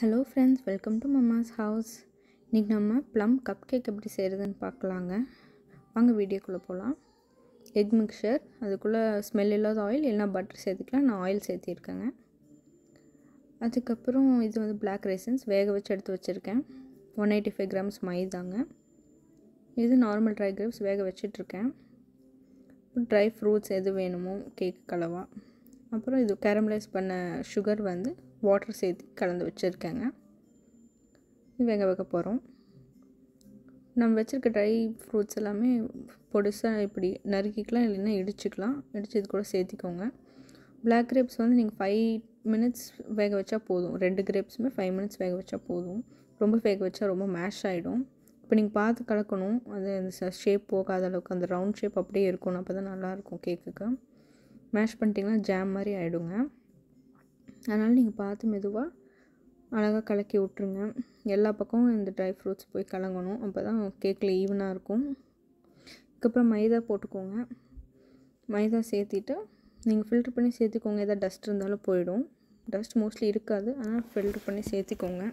hello friends welcome to mamma's house இன்றைக்கி நம்ம plum cup cake எப்படி செய்கிறதுன்னு பார்க்கலாங்க வாங்க வீடியோக்குள்ளே போகலாம் எக் மிக்சர் அதுக்குள்ளே ஸ்மெல் இல்லாத ஆயில் இல்லைனா பட்டர் சேர்த்துக்கலாம் நான் ஆயில் சேர்த்திருக்கேங்க அதுக்கப்புறம் இது வந்து பிளாக் ரைசன்ஸ் வேக வச்சு எடுத்து வச்சுருக்கேன் ஒன் எயிட்டி ஃபைவ் கிராம்ஸ் மைதாங்க இது நார்மல் ட்ரை கிரேப்ஸ் வேக வச்சிட்ருக்கேன் ட்ரை ஃப்ரூட்ஸ் எது வேணுமோ கேக்கு கலவா அப்புறம் இது கேரமலைஸ் பண்ண சுகர் வந்து வாட்டர் சேர்த்து கலந்து வச்சுருக்கேங்க வேக வைக்க போகிறோம் நம்ம வச்சுருக்க ட்ரை ஃப்ரூட்ஸ் எல்லாமே பொடிசாக இப்படி நறுக்கிக்கலாம் இல்லைன்னா இடிச்சுக்கலாம் இடித்து இது கூட சேர்த்திக்கோங்க பிளாக் கிரேப்ஸ் வந்து நீங்கள் ஃபைவ் மினிட்ஸ் வேக வச்சா போதும் ரெண்டு கிரேப்ஸுமே ஃபைவ் மினிட்ஸ் வேக வச்சா போதும் ரொம்ப வேக வச்சா ரொம்ப மேஷ் ஆகிடும் இப்போ நீங்கள் பார்த்து கலக்கணும் அது அந்த ஷேப் போகாத அளவுக்கு அந்த ரவுண்ட் ஷேப் அப்படியே இருக்கணும் அப்போ தான் நல்லாயிருக்கும் கேக்குக்கு மேஷ் பண்ணிட்டிங்கன்னா ஜாம் மாதிரி ஆகிடுங்க அதனால் நீங்கள் பார்த்து மெதுவாக அழகாக கலக்கி விட்ருங்க எல்லா பக்கமும் இந்த ட்ரை ஃப்ரூட்ஸ் போய் கலங்கணும் அப்போ தான் கேக்கில் ஈவனாக இருக்கும் அதுக்கப்புறம் மைதா போட்டுக்கோங்க மைதா சேர்த்திட்டு நீங்கள் ஃபில்ட்ரு பண்ணி சேர்த்துக்கோங்க எதாவது டஸ்ட் இருந்தாலும் போயிடும் டஸ்ட் மோஸ்ட்லி இருக்காது ஆனால் ஃபில்ட்ரு பண்ணி சேர்த்திக்கோங்க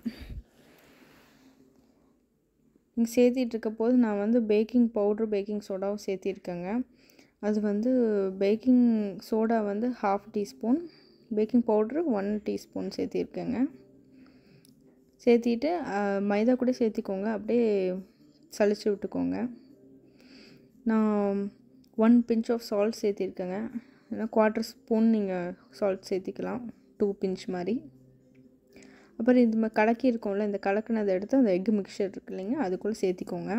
நீங்கள் சேர்த்திட்டு இருக்க போது நான் வந்து பேக்கிங் பவுட்ரு பேக்கிங் சோடாவும் சேர்த்திருக்கேங்க அது வந்து பேக்கிங் சோடா வந்து half teaspoon baking powder one teaspoon சேர்த்திருக்கேங்க சேர்த்திட்டு மைதா கூட சேர்த்திக்கோங்க அப்படியே சளிச்சு விட்டுக்கோங்க நான் ஒன் பிஞ்ச் ஆஃப் சால்ட் சேர்த்திருக்கேங்க ஏன்னா குவார்ட்டர் ஸ்பூன் நீங்கள் சால்ட் சேர்த்திக்கலாம் டூ பிஞ்ச் மாதிரி அப்புறம் மாதிரி கலக்கி இருக்கோம்ல இந்த கலக்குனதை எடுத்து அந்த எக் மிக்சர் இருக்கு இல்லைங்க அதுக்குள்ளே சேர்த்திக்கோங்க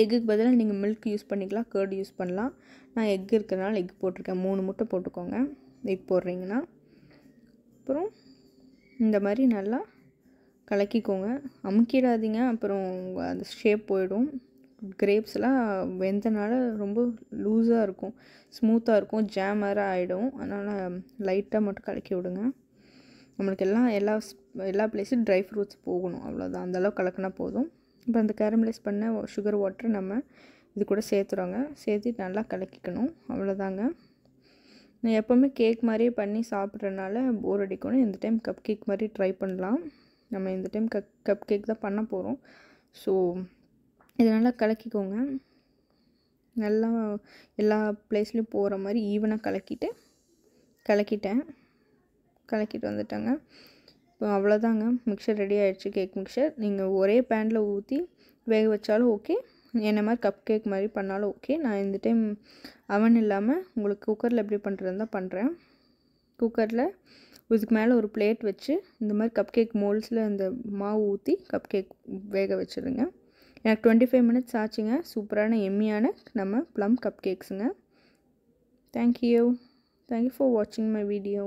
எக்குக்கு பதிலாக நீங்கள் மில்க் யூஸ் பண்ணிக்கலாம் கேர்டு யூஸ் பண்ணலாம் நான் எக் இருக்கிறனால எக் போட்டிருக்கேன் மூணு முட்டை போட்டுக்கோங்க வெயிட் போடுறீங்கன்னா அப்புறம் இந்த மாதிரி நல்லா கலக்கிக்கோங்க அமுக்கிடாதீங்க அப்புறம் அந்த ஷேப் போயிடும் கிரேப்ஸ்லாம் வெந்தனால ரொம்ப லூஸாக இருக்கும் ஸ்மூத்தாக இருக்கும் ஜாம் ஆகிடும் அதனால் லைட்டாக மட்டும் கலக்கி விடுங்க நம்மளுக்கு எல்லாம் எல்லா எல்லா பிளேஸும் ட்ரை ஃப்ரூட்ஸ் போகணும் அவ்வளோதான் அந்தளவு கலக்கினா போதும் இப்போ அந்த கேரமலைஸ் பண்ண சுகர் வாட்டர் நம்ம இது கூட சேர்த்துறோங்க சேர்த்து நல்லா கலக்கிக்கணும் அவ்வளோதாங்க நான் எப்போவுமே கேக் மாதிரியே பண்ணி சாப்பிட்றனால போர் அடிக்கணும் இந்த டைம் கப் கேக் மாதிரி ட்ரை பண்ணலாம் நம்ம இந்த டைம் கப் கப் கேக் தான் பண்ண போகிறோம் ஸோ இதனால் கலக்கிக்கோங்க நல்லா எல்லா ப்ளேஸ்லேயும் போகிற மாதிரி ஈவனாக கலக்கிட்டு கலக்கிட்டேன் கலக்கிட்டு வந்துட்டேங்க இப்போ அவ்வளோதாங்க மிக்சர் ரெடி ஆகிடுச்சு கேக் மிக்சர் நீங்கள் ஒரே பேனில் ஊற்றி வேக வச்சாலும் ஓகே என்ன மாதிரி கப் கேக் மாதிரி பண்ணாலும் ஓகே நான் இந்த டைம் அவன் இல்லாமல் உங்களுக்கு குக்கரில் எப்படி பண்ணுறதுன்னு தான் பண்ணுறேன் குக்கரில் இதுக்கு மேலே ஒரு பிளேட் வச்சு இந்த மாதிரி கப் கேக் மோல்ஸில் இந்த மாவு ஊற்றி கப் கேக் வேக வச்சுருங்க எனக்கு டுவெண்ட்டி ஃபைவ் மினிட்ஸ் ஆச்சுங்க சூப்பரான எம்மியான நம்ம ப்ளம் கப் கேக்ஸுங்க தேங்க்யூ தேங்க்யூ ஃபார் வாட்சிங் மை வீடியோ